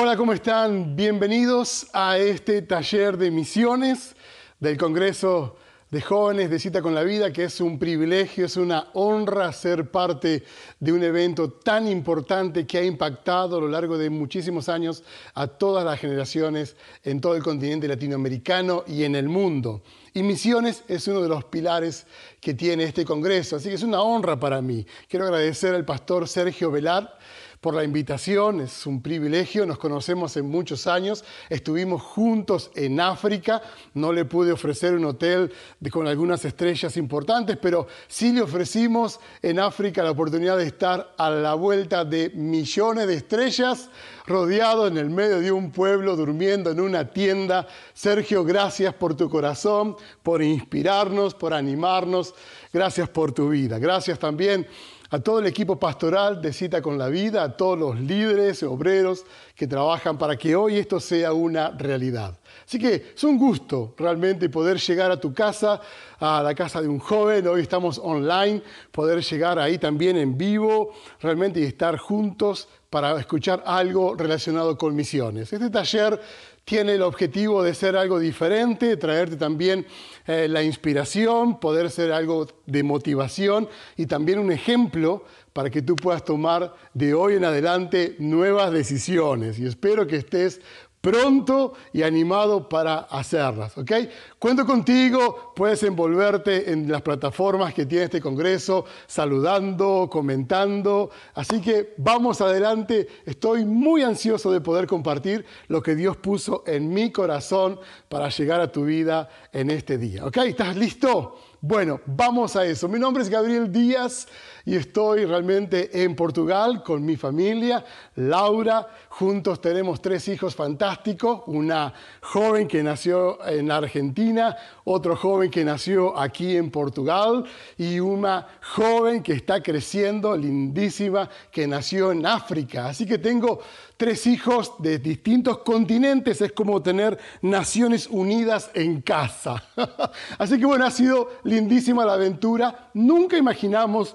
Hola, ¿cómo están? Bienvenidos a este taller de misiones del Congreso de Jóvenes de Cita con la Vida, que es un privilegio, es una honra ser parte de un evento tan importante que ha impactado a lo largo de muchísimos años a todas las generaciones en todo el continente latinoamericano y en el mundo. Y misiones es uno de los pilares que tiene este Congreso, así que es una honra para mí. Quiero agradecer al pastor Sergio Velar por la invitación. Es un privilegio, nos conocemos en muchos años, estuvimos juntos en África, no le pude ofrecer un hotel con algunas estrellas importantes, pero sí le ofrecimos en África la oportunidad de estar a la vuelta de millones de estrellas, rodeado en el medio de un pueblo, durmiendo en una tienda. Sergio, gracias por tu corazón, por inspirarnos, por animarnos, gracias por tu vida, gracias también a todo el equipo pastoral de Cita con la Vida, a todos los líderes, obreros que trabajan para que hoy esto sea una realidad. Así que es un gusto realmente poder llegar a tu casa, a la casa de un joven, hoy estamos online, poder llegar ahí también en vivo, realmente y estar juntos para escuchar algo relacionado con misiones. Este taller tiene el objetivo de ser algo diferente, traerte también eh, la inspiración, poder ser algo de motivación y también un ejemplo para que tú puedas tomar de hoy en adelante nuevas decisiones. Y espero que estés pronto y animado para hacerlas. ¿ok? Cuento contigo, puedes envolverte en las plataformas que tiene este Congreso, saludando, comentando. Así que vamos adelante, estoy muy ansioso de poder compartir lo que Dios puso en mi corazón para llegar a tu vida en este día. ¿ok? ¿Estás listo? Bueno, vamos a eso. Mi nombre es Gabriel Díaz y estoy realmente en Portugal con mi familia, Laura, juntos tenemos tres hijos fantásticos, una joven que nació en Argentina, otro joven que nació aquí en Portugal y una joven que está creciendo, lindísima, que nació en África. Así que tengo tres hijos de distintos continentes, es como tener Naciones Unidas en casa. Así que bueno, ha sido lindísima la aventura, nunca imaginamos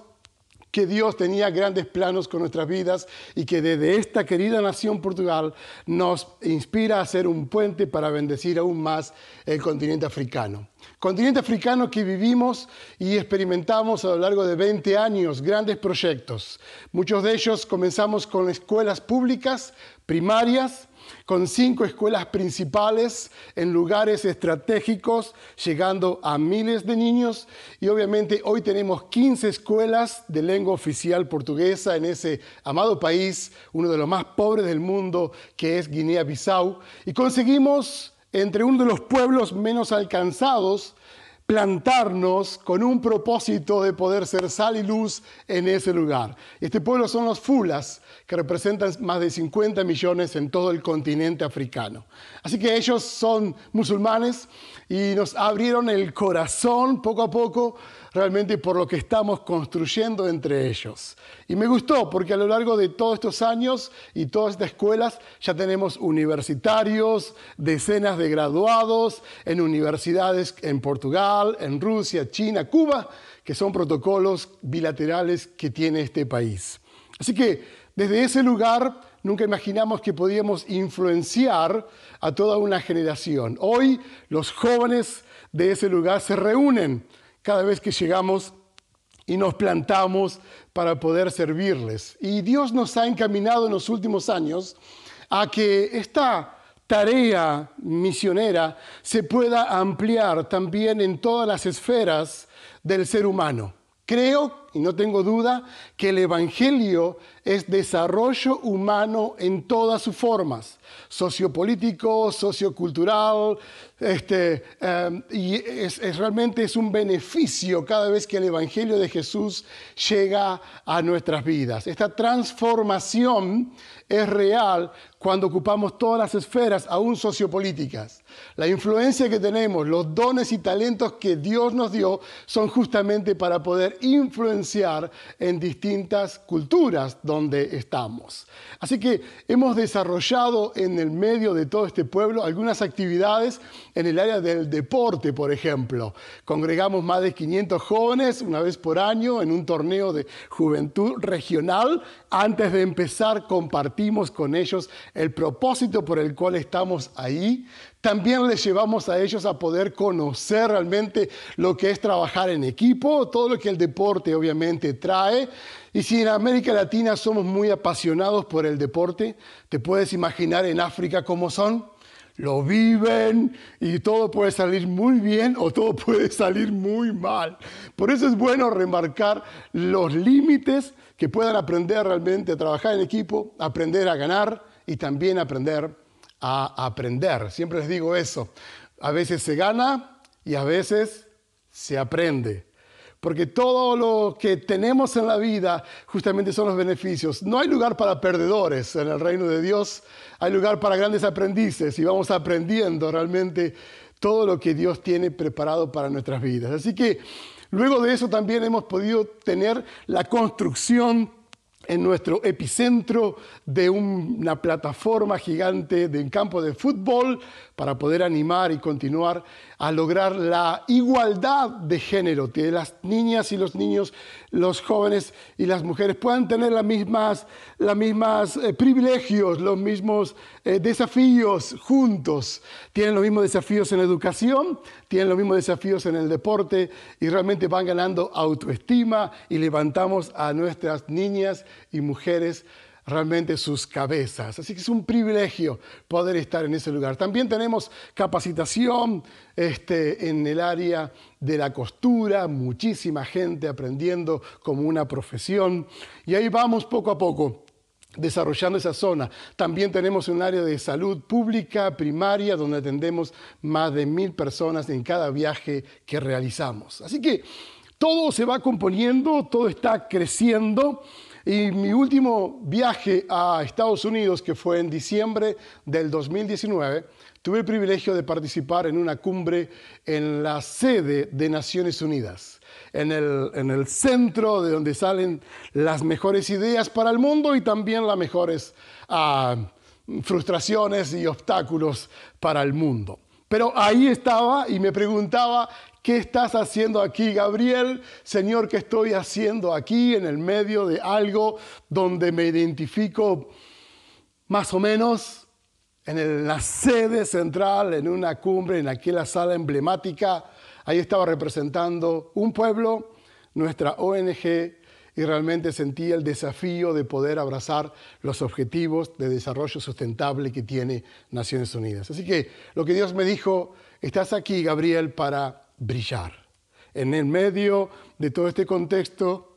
que Dios tenía grandes planos con nuestras vidas y que desde esta querida nación Portugal nos inspira a ser un puente para bendecir aún más el continente africano. Continente africano que vivimos y experimentamos a lo largo de 20 años grandes proyectos. Muchos de ellos comenzamos con escuelas públicas, primarias, con cinco escuelas principales en lugares estratégicos, llegando a miles de niños. Y obviamente hoy tenemos 15 escuelas de lengua oficial portuguesa en ese amado país, uno de los más pobres del mundo, que es Guinea-Bissau. Y conseguimos entre uno de los pueblos menos alcanzados plantarnos con un propósito de poder ser sal y luz en ese lugar. Este pueblo son los fulas, que representan más de 50 millones en todo el continente africano. Así que ellos son musulmanes y nos abrieron el corazón poco a poco realmente por lo que estamos construyendo entre ellos. Y me gustó porque a lo largo de todos estos años y todas estas escuelas ya tenemos universitarios, decenas de graduados en universidades en Portugal, en Rusia, China, Cuba, que son protocolos bilaterales que tiene este país. Así que desde ese lugar nunca imaginamos que podíamos influenciar a toda una generación. Hoy los jóvenes de ese lugar se reúnen cada vez que llegamos y nos plantamos para poder servirles. Y Dios nos ha encaminado en los últimos años a que esta tarea misionera se pueda ampliar también en todas las esferas del ser humano. Creo y no tengo duda que el Evangelio es desarrollo humano en todas sus formas, sociopolítico, sociocultural, este, em, y es, realmente es un beneficio cada vez que el Evangelio de Jesús llega a nuestras vidas. Esta transformación es real cuando ocupamos todas las esferas, aún sociopolíticas. La influencia que tenemos, los dones y talentos que Dios nos dio son justamente para poder influenciar en distintas culturas donde estamos. Así que hemos desarrollado en el medio de todo este pueblo algunas actividades en el área del deporte, por ejemplo. Congregamos más de 500 jóvenes una vez por año en un torneo de juventud regional. Antes de empezar compartimos con ellos el propósito por el cual estamos ahí también les llevamos a ellos a poder conocer realmente lo que es trabajar en equipo, todo lo que el deporte obviamente trae. Y si en América Latina somos muy apasionados por el deporte, te puedes imaginar en África cómo son lo viven y todo puede salir muy bien o todo puede salir muy mal. Por eso es bueno remarcar los límites que puedan aprender realmente a trabajar en equipo, aprender a ganar y también aprender a aprender. Siempre les digo eso. A veces se gana y a veces se aprende. Porque todo lo que tenemos en la vida justamente son los beneficios. No hay lugar para perdedores en el reino de Dios. Hay lugar para grandes aprendices y vamos aprendiendo realmente todo lo que Dios tiene preparado para nuestras vidas. Así que luego de eso también hemos podido tener la construcción en nuestro epicentro de una plataforma gigante de campo de fútbol para poder animar y continuar a lograr la igualdad de género, que las niñas y los niños, los jóvenes y las mujeres puedan tener las mismas, las mismas eh, privilegios, los mismos eh, desafíos juntos. Tienen los mismos desafíos en la educación, tienen los mismos desafíos en el deporte y realmente van ganando autoestima y levantamos a nuestras niñas y mujeres realmente sus cabezas. Así que es un privilegio poder estar en ese lugar. También tenemos capacitación este, en el área de la costura, muchísima gente aprendiendo como una profesión. Y ahí vamos poco a poco desarrollando esa zona. También tenemos un área de salud pública, primaria, donde atendemos más de mil personas en cada viaje que realizamos. Así que todo se va componiendo, todo está creciendo. Y mi último viaje a Estados Unidos, que fue en diciembre del 2019, tuve el privilegio de participar en una cumbre en la sede de Naciones Unidas, en el, centro de donde salen las mejores ideas para el mundo y también las mejores ah, frustraciones y obstáculos para el mundo. Pero ahí estaba y me preguntaba ¿Qué estás haciendo aquí, Gabriel? Señor, ¿qué estoy haciendo aquí en el medio de algo donde me identifico más o menos en la sede central, en una cumbre, en aquella sala emblemática? Ahí estaba representando un pueblo, nuestra ONG, y realmente sentí el desafío de poder abrazar los objetivos de desarrollo sustentable que tiene Naciones Unidas. Así que lo que Dios me dijo, estás aquí, Gabriel, para brillar. En el medio de todo este contexto,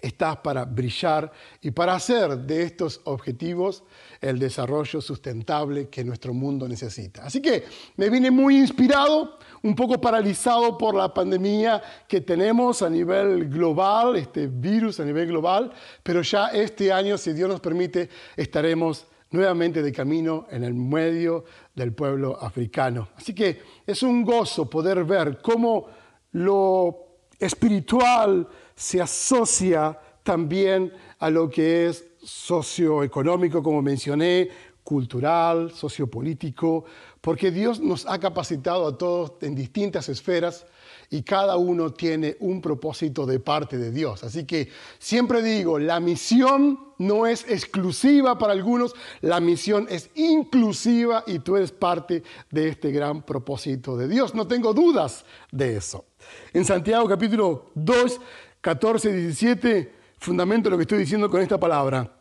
estás para brillar y para hacer de estos objetivos el desarrollo sustentable que nuestro mundo necesita. Así que me vine muy inspirado, un poco paralizado por la pandemia que tenemos a nivel global, este virus a nivel global, pero ya este año, si Dios nos permite, estaremos nuevamente de camino en el medio del pueblo africano. Así que es un gozo poder ver cómo lo espiritual se asocia también a lo que es socioeconómico, como mencioné, cultural, sociopolítico, porque Dios nos ha capacitado a todos en distintas esferas y cada uno tiene un propósito de parte de Dios. Así que siempre digo, la misión no es exclusiva para algunos, la misión es inclusiva y tú eres parte de este gran propósito de Dios. No tengo dudas de eso. En Santiago capítulo 2, 14 y 17, fundamento lo que estoy diciendo con esta palabra.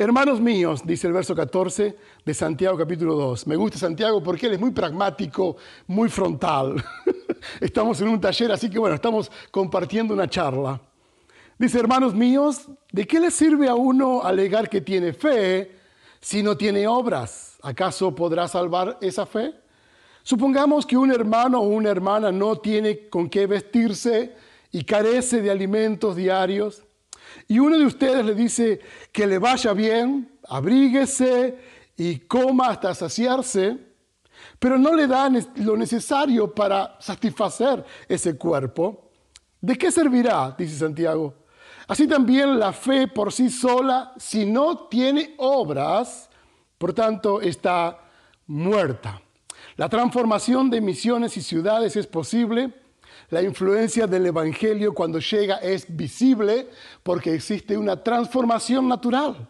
Hermanos míos, dice el verso 14 de Santiago capítulo 2. Me gusta Santiago porque él es muy pragmático, muy frontal. estamos en un taller, así que bueno, estamos compartiendo una charla. Dice, hermanos míos, ¿de qué le sirve a uno alegar que tiene fe si no tiene obras? ¿Acaso podrá salvar esa fe? Supongamos que un hermano o una hermana no tiene con qué vestirse y carece de alimentos diarios, y uno de ustedes le dice que le vaya bien, abríguese y coma hasta saciarse pero no le dan lo necesario para satisfacer ese cuerpo, ¿de qué servirá? Dice Santiago. Así también la fe por sí sola, si no tiene obras, por tanto está muerta. La transformación de misiones y ciudades es posible. La influencia del Evangelio cuando llega es visible porque existe una transformación natural.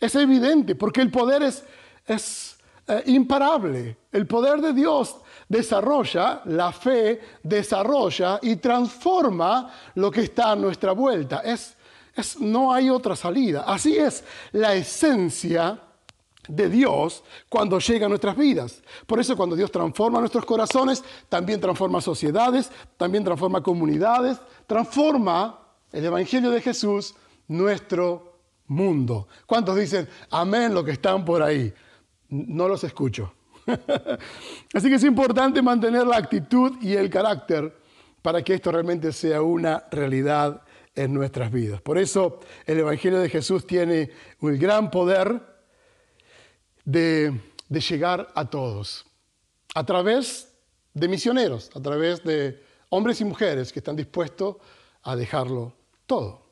Es evidente porque el poder es, es eh, imparable. El poder de Dios desarrolla, la fe desarrolla y transforma lo que está a nuestra vuelta. Es, no hay otra salida. Así es la esencia de Dios cuando llega a nuestras vidas. Por eso cuando Dios transforma nuestros corazones, también transforma sociedades, también transforma comunidades, transforma el Evangelio de Jesús, nuestro mundo. ¿Cuántos dicen amén lo que están por ahí? no los escucho. Así que es importante mantener la actitud y el carácter para que esto realmente sea una realidad en nuestras vidas. Por eso el Evangelio de Jesús tiene un gran poder de, de llegar a todos, a través de misioneros, a través de hombres y mujeres que están dispuestos a dejarlo todo.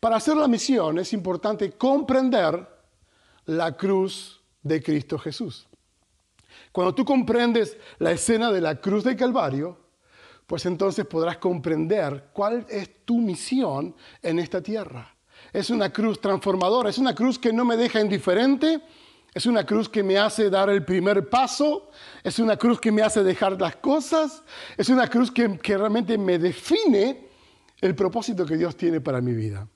Para hacer la misión es importante comprender la cruz de Cristo Jesús. Cuando tú comprendes la escena de la cruz del Calvario, pues entonces podrás comprender cuál es tu misión en esta tierra. Es una cruz transformadora, es una cruz que no me deja indiferente, es una cruz que me hace dar el primer paso, es una cruz que me hace dejar las cosas, es una cruz que, que realmente me define el propósito que Dios tiene para mi vida.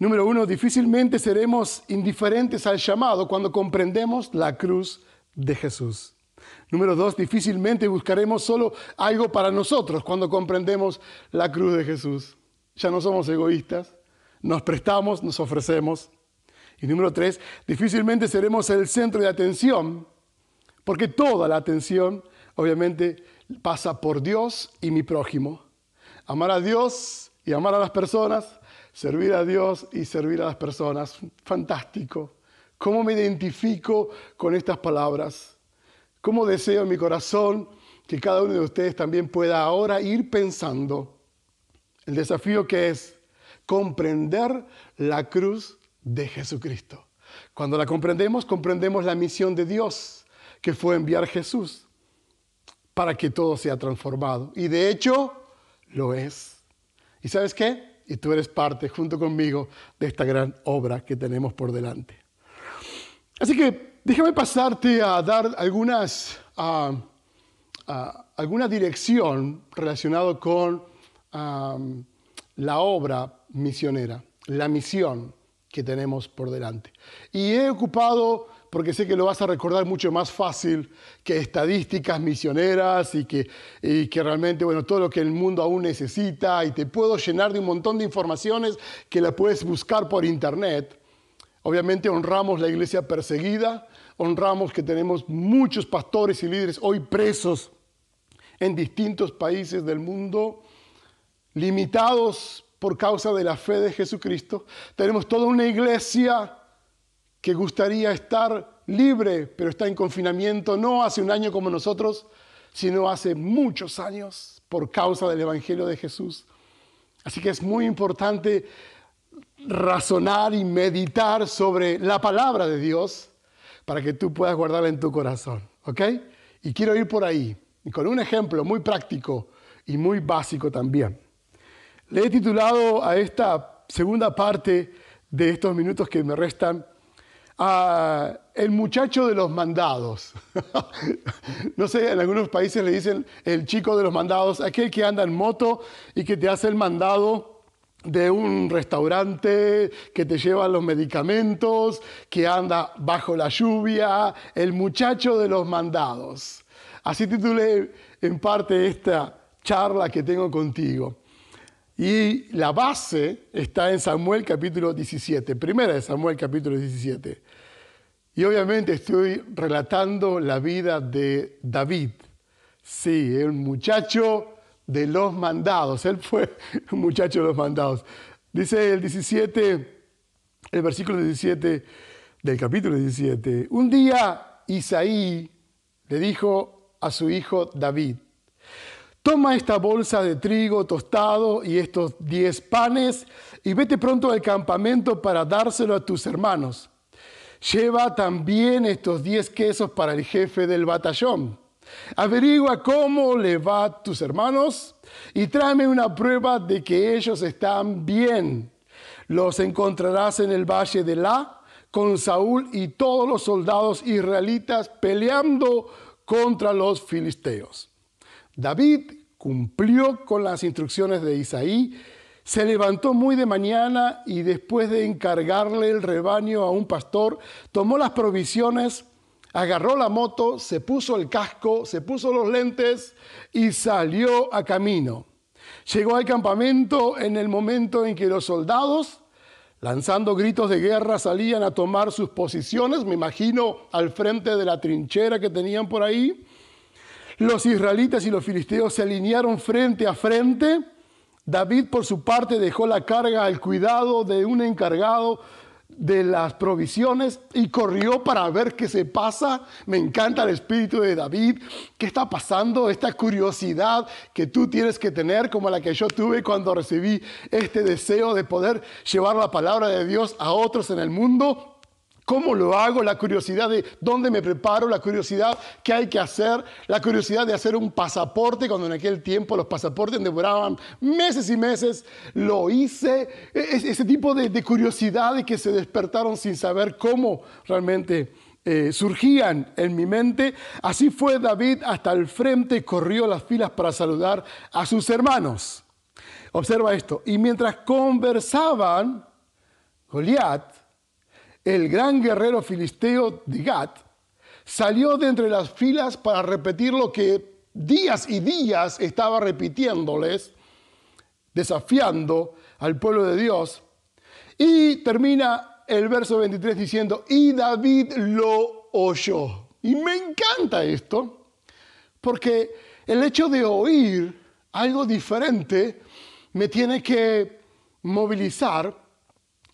Número uno, difícilmente seremos indiferentes al llamado cuando comprendemos la cruz de Jesús. Número dos, difícilmente buscaremos solo algo para nosotros cuando comprendemos la cruz de Jesús. Ya no somos egoístas, nos prestamos, nos ofrecemos. Y número tres, difícilmente seremos el centro de atención, porque toda la atención, obviamente, pasa por Dios y mi prójimo. Amar a Dios y amar a las personas Servir a Dios y servir a las personas. Fantástico. ¿Cómo me identifico con estas palabras? ¿Cómo deseo en mi corazón que cada uno de ustedes también pueda ahora ir pensando el desafío que es comprender la cruz de Jesucristo? Cuando la comprendemos, comprendemos la misión de Dios, que fue enviar Jesús para que todo sea transformado. Y de hecho, lo es. ¿Y sabes qué? y tú eres parte, junto conmigo, de esta gran obra que tenemos por delante. Así que déjame pasarte a dar algunas, alguna dirección relacionada con la obra misionera, la misión que tenemos por delante. Y he ocupado porque sé que lo vas a recordar mucho más fácil que estadísticas misioneras y que, y que realmente, bueno, todo lo que el mundo aún necesita y te puedo llenar de un montón de informaciones que la puedes buscar por internet. Obviamente honramos la iglesia perseguida, honramos que tenemos muchos pastores y líderes hoy presos en distintos países del mundo, limitados por causa de la fe de Jesucristo. Tenemos toda una iglesia que gustaría estar libre, pero está en confinamiento, no hace un año como nosotros, sino hace muchos años por causa del Evangelio de Jesús. Así que es muy importante razonar y meditar sobre la palabra de Dios para que tú puedas guardarla en tu corazón, ¿ok? Y quiero ir por ahí, con un ejemplo muy práctico y muy básico también. Le he titulado a esta segunda parte de estos minutos que me restan, el muchacho de los mandados. no sé, en algunos países le dicen el chico de los mandados, aquel que anda en moto y que te hace el mandado de un restaurante, que te lleva los medicamentos, que anda bajo la lluvia, el muchacho de los mandados. Así titulé en parte esta charla que tengo contigo. Y la base está en Samuel capítulo 17, primera de Samuel capítulo 17. Y obviamente estoy relatando la vida de David. Sí, el muchacho de los mandados. Él fue un muchacho de los mandados. Dice el 17, el versículo 17 del capítulo 17. Un día Isaí le dijo a su hijo David, Toma esta bolsa de trigo tostado y estos diez panes y vete pronto al campamento para dárselo a tus hermanos. Lleva también estos 10 quesos para el jefe del batallón. Averigua cómo le va a tus hermanos y tráeme una prueba de que ellos están bien. Los encontrarás en el valle de La con Saúl y todos los soldados israelitas peleando contra los filisteos. David cumplió con las instrucciones de Isaí se levantó muy de mañana y después de encargarle el rebaño a un pastor, tomó las provisiones, agarró la moto, se puso el casco, se puso los lentes y salió a camino. Llegó al campamento en el momento en que los soldados, lanzando gritos de guerra, salían a tomar sus posiciones, me imagino, al frente de la trinchera que tenían por ahí. Los israelitas y los filisteos se alinearon frente a frente David por su parte dejó la carga al cuidado de un encargado de las provisiones y corrió para ver qué se pasa. Me encanta el espíritu de David. ¿Qué está pasando? Esta curiosidad que tú tienes que tener, como la que yo tuve cuando recibí este deseo de poder llevar la palabra de Dios a otros en el mundo cómo lo hago, la curiosidad de dónde me preparo, la curiosidad qué hay que hacer, la curiosidad de hacer un pasaporte, cuando en aquel tiempo los pasaportes demoraban meses y meses, lo hice, e-, ese tipo de, curiosidades que se despertaron sin saber cómo realmente eh, surgían en mi mente. Así fue David hasta el frente corrió las filas para saludar a sus hermanos. Observa esto. Y mientras conversaban, Goliat el gran guerrero filisteo de salió de entre las filas para repetir lo que días y días estaba repitiéndoles, desafiando al pueblo de Dios. Y termina el verso 23 diciendo, y David lo oyó. Y me encanta esto, porque el hecho de oír algo diferente me tiene que movilizar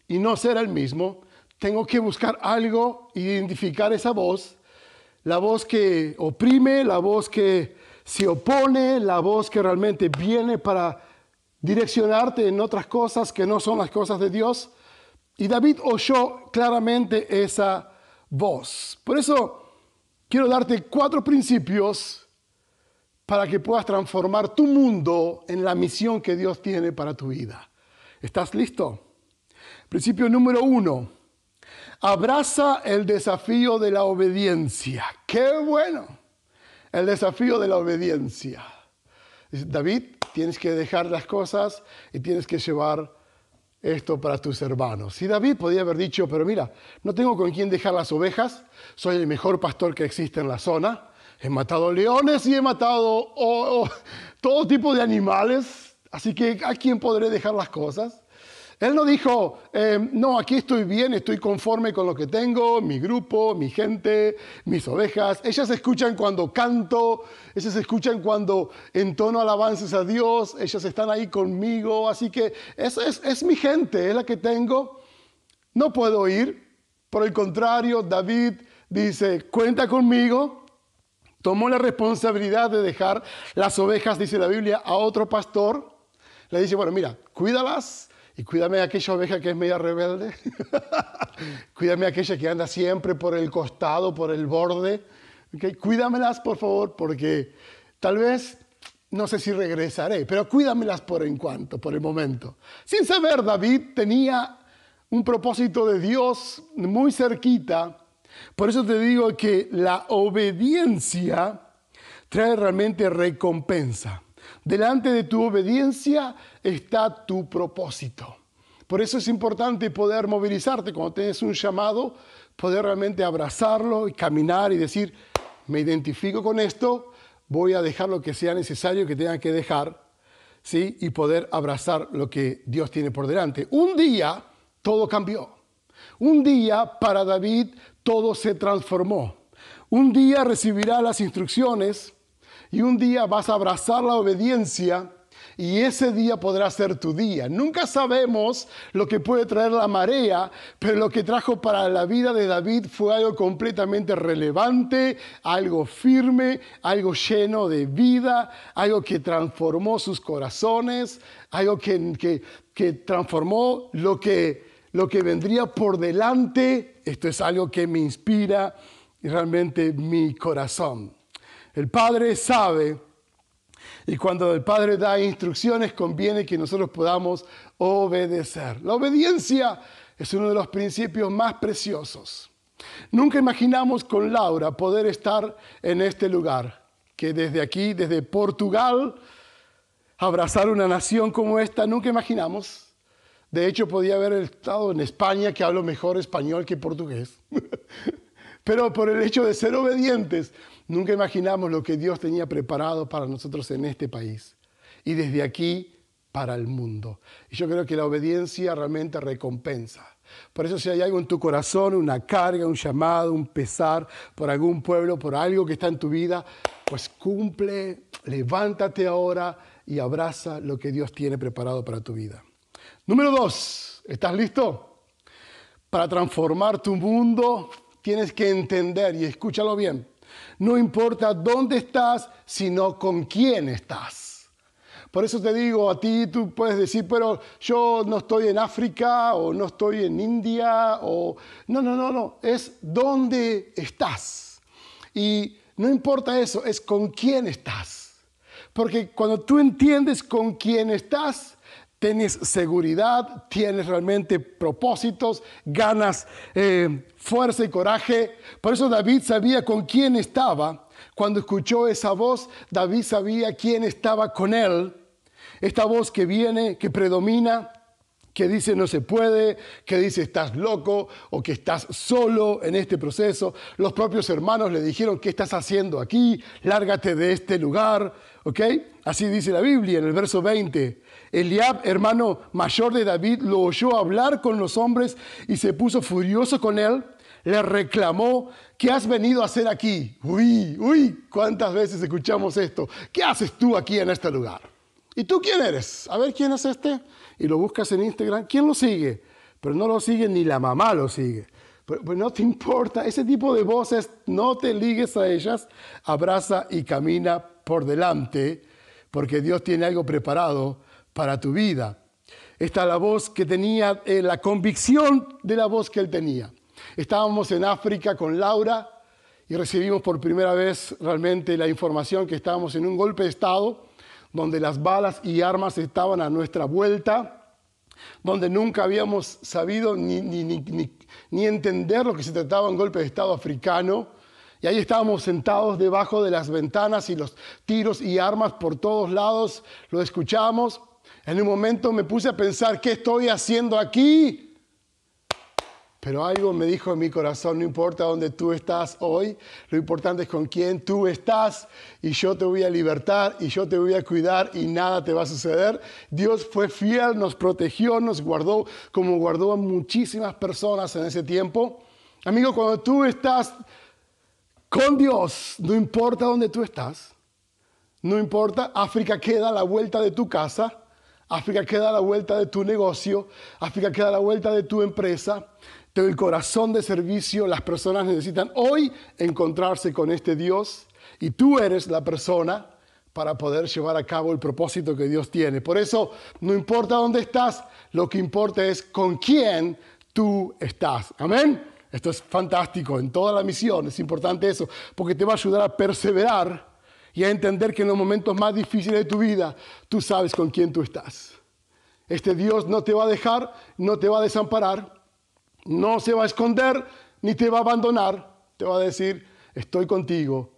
y no ser el mismo tengo que buscar algo, identificar esa voz, la voz que oprime, la voz que se opone, la voz que realmente viene para direccionarte en otras cosas que no son las cosas de Dios. Y David oyó claramente esa voz. Por eso quiero darte cuatro principios para que puedas transformar tu mundo en la misión que Dios tiene para tu vida. ¿Estás listo? Principio número uno. Abraza el desafío de la obediencia. Qué bueno. El desafío de la obediencia. David, tienes que dejar las cosas y tienes que llevar esto para tus hermanos. Y David podía haber dicho, pero mira, no tengo con quién dejar las ovejas, soy el mejor pastor que existe en la zona, he matado leones y he matado todo tipo de animales, así que ¿a quién podré dejar las cosas? Él no dijo, em, no, aquí estoy bien, estoy conforme con lo que tengo, mi grupo, mi gente, mis ovejas. Ellas escuchan cuando canto, ellas escuchan cuando entono alabanzas a Dios, ellas están ahí conmigo, así que es, es, es mi gente, es la que tengo. No puedo ir. Por el contrario, David dice, cuenta conmigo, tomó la responsabilidad de dejar las ovejas, dice la Biblia, a otro pastor. Le dice, bueno, mira, cuídalas, y cuídame aquella oveja que es media rebelde, cuídame aquella que anda siempre por el costado, por el borde, cuídamelas por favor, porque tal vez no sé si regresaré, pero cuídamelas por en cuanto, por el momento. Sin saber, David tenía un propósito de Dios muy cerquita, por eso te digo que la obediencia trae realmente recompensa. Delante de tu obediencia está tu propósito. Por eso es importante poder movilizarte cuando tienes un llamado, poder realmente abrazarlo y caminar y decir, me identifico con esto, voy a dejar lo que sea necesario que tenga que dejar, ¿sí? Y poder abrazar lo que Dios tiene por delante. Un día todo cambió. Un día para David todo se transformó. Un día recibirá las instrucciones y un día vas a abrazar la obediencia y ese día podrá ser tu día. Nunca sabemos lo que puede traer la marea, pero lo que trajo para la vida de David fue algo completamente relevante, algo firme, algo lleno de vida, algo que transformó sus corazones, algo que, que, que transformó lo que, lo que vendría por delante. Esto es algo que me inspira realmente mi corazón. El Padre sabe y cuando el Padre da instrucciones conviene que nosotros podamos obedecer. La obediencia es uno de los principios más preciosos. Nunca imaginamos con Laura poder estar en este lugar, que desde aquí, desde Portugal, abrazar una nación como esta, nunca imaginamos. De hecho, podía haber estado en España, que hablo mejor español que portugués. Pero por el hecho de ser obedientes, Nunca imaginamos lo que Dios tenía preparado para nosotros en este país y desde aquí para el mundo. Y yo creo que la obediencia realmente recompensa. Por eso si hay algo en tu corazón, una carga, un llamado, un pesar por algún pueblo, por algo que está en tu vida, pues cumple, levántate ahora y abraza lo que Dios tiene preparado para tu vida. Número dos, ¿estás listo? Para transformar tu mundo tienes que entender, y escúchalo bien, no importa dónde estás, sino con quién estás. Por eso te digo, a ti tú puedes decir, pero yo no estoy en África o no estoy en India o... No, no, no, no, es dónde estás. Y no importa eso, es con quién estás. Porque cuando tú entiendes con quién estás, tienes seguridad, tienes realmente propósitos, ganas eh, fuerza y coraje. Por eso David sabía con quién estaba. Cuando escuchó esa voz, David sabía quién estaba con él. Esta voz que viene, que predomina, que dice no se puede, que dice estás loco o que estás solo en este proceso. Los propios hermanos le dijeron, ¿qué estás haciendo aquí? Lárgate de este lugar, ¿ok? Así dice la Biblia en el verso 20. Eliab, hermano mayor de David, lo oyó hablar con los hombres y se puso furioso con él. Le reclamó, ¿qué has venido a hacer aquí? Uy, uy, ¿cuántas veces escuchamos esto? ¿Qué haces tú aquí en este lugar? ¿Y tú quién eres? A ver, ¿quién es este? Y lo buscas en Instagram. ¿Quién lo sigue? Pero no lo sigue ni la mamá lo sigue. Pues no te importa, ese tipo de voces, no te ligues a ellas, abraza y camina por delante, porque Dios tiene algo preparado para tu vida. Esta la voz que tenía, eh, la convicción de la voz que él tenía. Estábamos en África con Laura y recibimos por primera vez realmente la información que estábamos en un golpe de Estado donde las balas y armas estaban a nuestra vuelta, donde nunca habíamos sabido ni, entender lo que se trataba de un golpe de Estado africano. Y ahí estábamos sentados debajo de las ventanas y los tiros y armas por todos lados, lo escuchamos en un momento me puse a pensar, ¿qué estoy haciendo aquí? Pero algo me dijo en mi corazón, no importa dónde tú estás hoy, lo importante es con quién tú estás y yo te voy a libertar y yo te voy a cuidar y nada te va a suceder. Dios fue fiel, nos protegió, nos guardó como guardó a muchísimas personas en ese tiempo. Amigo, cuando tú estás con Dios, no importa dónde tú estás, no importa, África queda a la vuelta de tu casa. África queda a la vuelta de tu negocio, África queda a la vuelta de tu empresa. Tengo el corazón de servicio, las personas necesitan hoy encontrarse con este Dios y tú eres la persona para poder llevar a cabo el propósito que Dios tiene. Por eso, no importa dónde estás, lo que importa es con quién tú estás. Amén. Esto es fantástico en toda la misión, es importante eso, porque te va a ayudar a perseverar y a entender que en los momentos más difíciles de tu vida tú sabes con quién tú estás. Este Dios no te va a dejar, no te va a desamparar, no se va a esconder, ni te va a abandonar. Te va a decir, estoy contigo,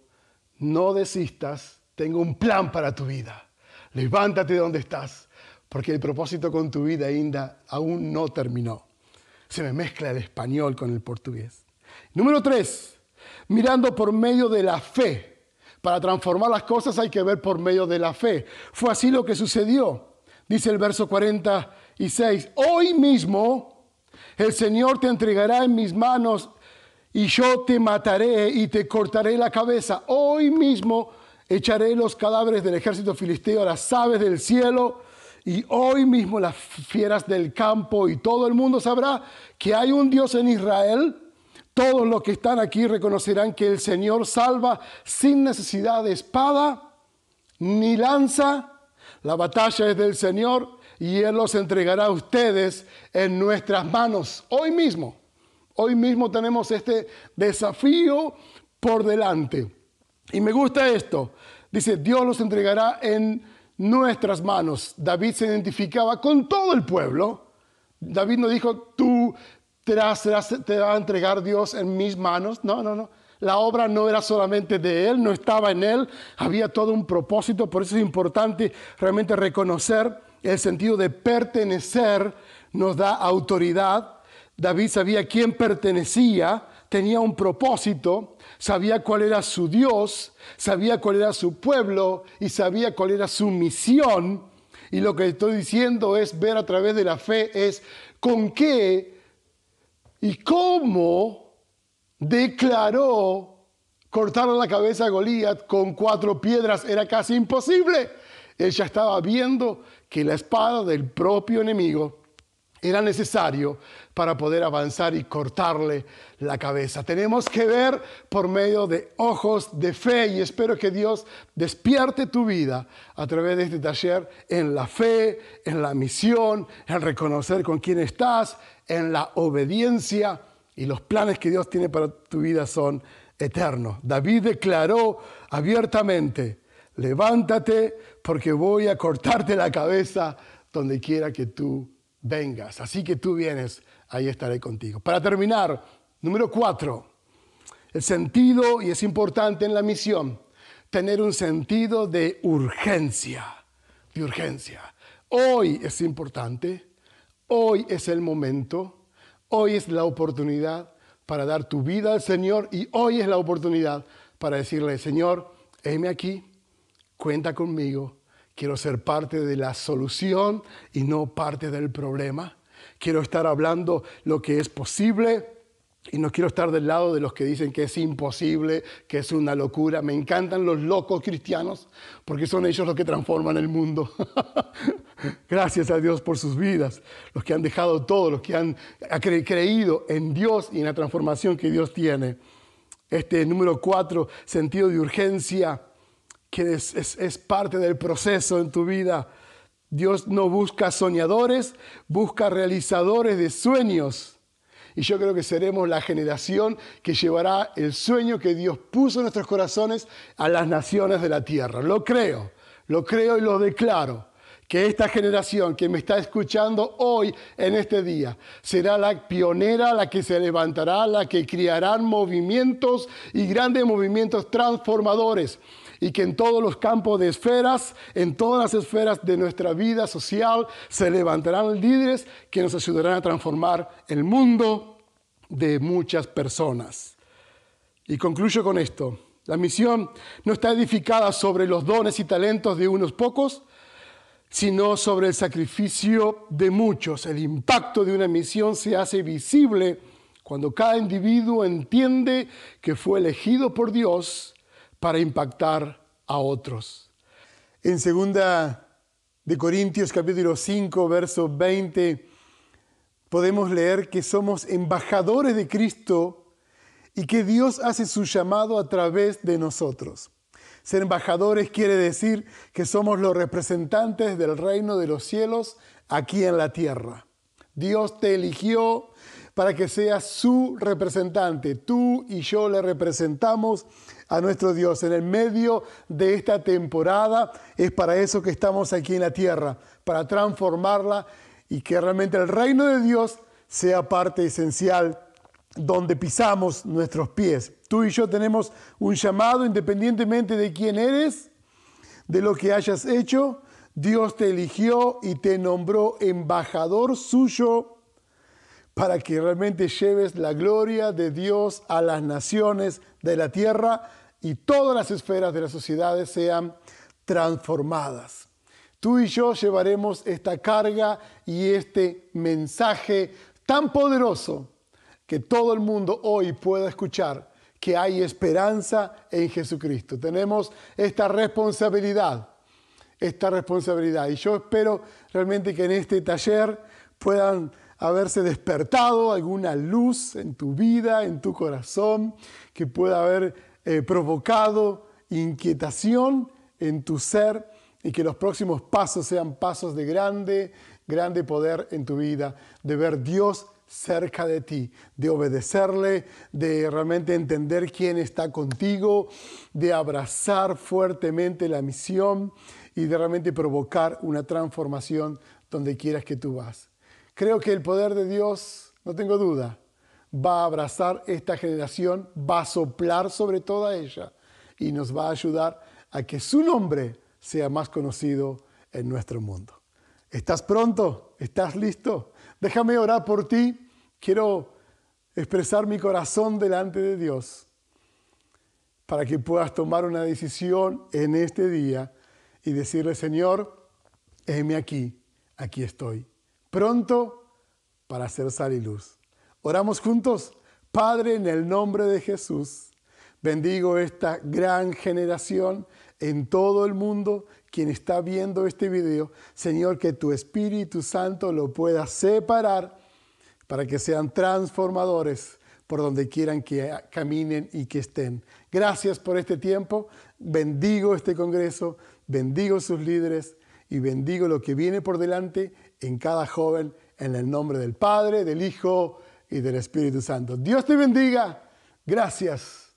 no desistas, tengo un plan para tu vida. Levántate de donde estás, porque el propósito con tu vida, ainda aún no terminó. Se me mezcla el español con el portugués. Número tres, mirando por medio de la fe para transformar las cosas hay que ver por medio de la fe. Fue así lo que sucedió. Dice el verso 46, hoy mismo el Señor te entregará en mis manos y yo te mataré y te cortaré la cabeza. Hoy mismo echaré los cadáveres del ejército filisteo, las aves del cielo y hoy mismo las fieras del campo y todo el mundo sabrá que hay un Dios en Israel todos los que están aquí reconocerán que el Señor salva sin necesidad de espada ni lanza. La batalla es del Señor y Él los entregará a ustedes en nuestras manos hoy mismo. Hoy mismo tenemos este desafío por delante. Y me gusta esto. Dice, Dios los entregará en nuestras manos. David se identificaba con todo el pueblo. David no dijo, tú te, va a entregar Dios en mis manos. No, no, no. La obra no era solamente de Él, no estaba en Él, había todo un propósito, por eso es importante realmente reconocer el sentido de pertenecer, nos da autoridad. David sabía quién pertenecía, tenía un propósito, sabía cuál era su Dios, sabía cuál era su pueblo y sabía cuál era su misión. Y lo que estoy diciendo es ver a través de la fe, es con qué y cómo declaró cortar la cabeza a Goliat con cuatro piedras. Era casi imposible. Él ya estaba viendo que la espada del propio enemigo era necesario para poder avanzar y cortarle la cabeza. Tenemos que ver por medio de ojos de fe y espero que Dios despierte tu vida a través de este taller en la fe, en la misión, en reconocer con quién estás, en la obediencia y los planes que Dios tiene para tu vida son eternos. David declaró abiertamente, levántate porque voy a cortarte la cabeza donde quiera que tú vengas. Así que tú vienes, ahí estaré contigo. Para terminar, número cuatro, el sentido, y es importante en la misión, tener un sentido de urgencia, de urgencia. Hoy es importante, hoy es el momento, hoy es la oportunidad para dar tu vida al Señor y hoy es la oportunidad para decirle, Señor, heme aquí, cuenta conmigo, Quiero ser parte de la solución y no parte del problema. Quiero estar hablando lo que es posible y no quiero estar del lado de los que dicen que es imposible, que es una locura. Me encantan los locos cristianos porque son ellos los que transforman el mundo. Gracias a Dios por sus vidas, los que han dejado todo, los que han creído en Dios y en la transformación que Dios tiene. Este número cuatro, sentido de urgencia que es, parte del proceso en tu vida. Dios no busca soñadores, busca realizadores de sueños. Y yo creo que seremos la generación que llevará el sueño que Dios puso en nuestros corazones a las naciones de la tierra. Lo creo, lo creo y lo declaro. Que esta generación que me está escuchando hoy en este día será la pionera, la que se levantará, la que creará movimientos y grandes movimientos transformadores y que en todos los campos de esferas, en todas las esferas de nuestra vida social, se levantarán líderes que nos ayudarán a transformar el mundo de muchas personas. Y concluyo con esto. La misión no está edificada sobre los dones y talentos de unos pocos, sino sobre el sacrificio de muchos. El impacto de una misión se hace visible cuando cada individuo entiende que fue elegido por Dios para impactar a otros. En 2 de Corintios capítulo 5, verso 20, podemos leer que somos embajadores de Cristo y que Dios hace su llamado a través de nosotros. Ser embajadores quiere decir que somos los representantes del reino de los cielos aquí en la tierra. Dios te eligió para que seas su representante. Tú y yo le representamos a nuestro Dios en el medio de esta temporada. Es para eso que estamos aquí en la tierra, para transformarla y que realmente el reino de Dios sea parte esencial donde pisamos nuestros pies. Tú y yo tenemos un llamado independientemente de quién eres, de lo que hayas hecho. Dios te eligió y te nombró embajador suyo para que realmente lleves la gloria de Dios a las naciones de la tierra y todas las esferas de las sociedades sean transformadas. Tú y yo llevaremos esta carga y este mensaje tan poderoso que todo el mundo hoy pueda escuchar que hay esperanza en Jesucristo. Tenemos esta responsabilidad, esta responsabilidad. Y yo espero realmente que en este taller puedan haberse despertado alguna luz en tu vida, en tu corazón, que pueda haber eh, provocado inquietación en tu ser y que los próximos pasos sean pasos de grande, grande poder en tu vida, de ver Dios cerca de ti, de obedecerle, de realmente entender quién está contigo, de abrazar fuertemente la misión y de realmente provocar una transformación donde quieras que tú vas. Creo que el poder de Dios, no tengo duda, va a abrazar esta generación, va a soplar sobre toda ella y nos va a ayudar a que su nombre sea más conocido en nuestro mundo. ¿Estás pronto? ¿Estás listo? Déjame orar por ti. Quiero expresar mi corazón delante de Dios para que puedas tomar una decisión en este día y decirle, Señor, heme aquí, aquí estoy, pronto para hacer sal y luz. Oramos juntos. Padre, en el nombre de Jesús, bendigo esta gran generación en todo el mundo, quien está viendo este video. Señor, que tu Espíritu Santo lo pueda separar para que sean transformadores por donde quieran que caminen y que estén. Gracias por este tiempo. Bendigo este Congreso, bendigo sus líderes y bendigo lo que viene por delante en cada joven en el nombre del Padre, del Hijo y del Espíritu Santo. Dios te bendiga. Gracias.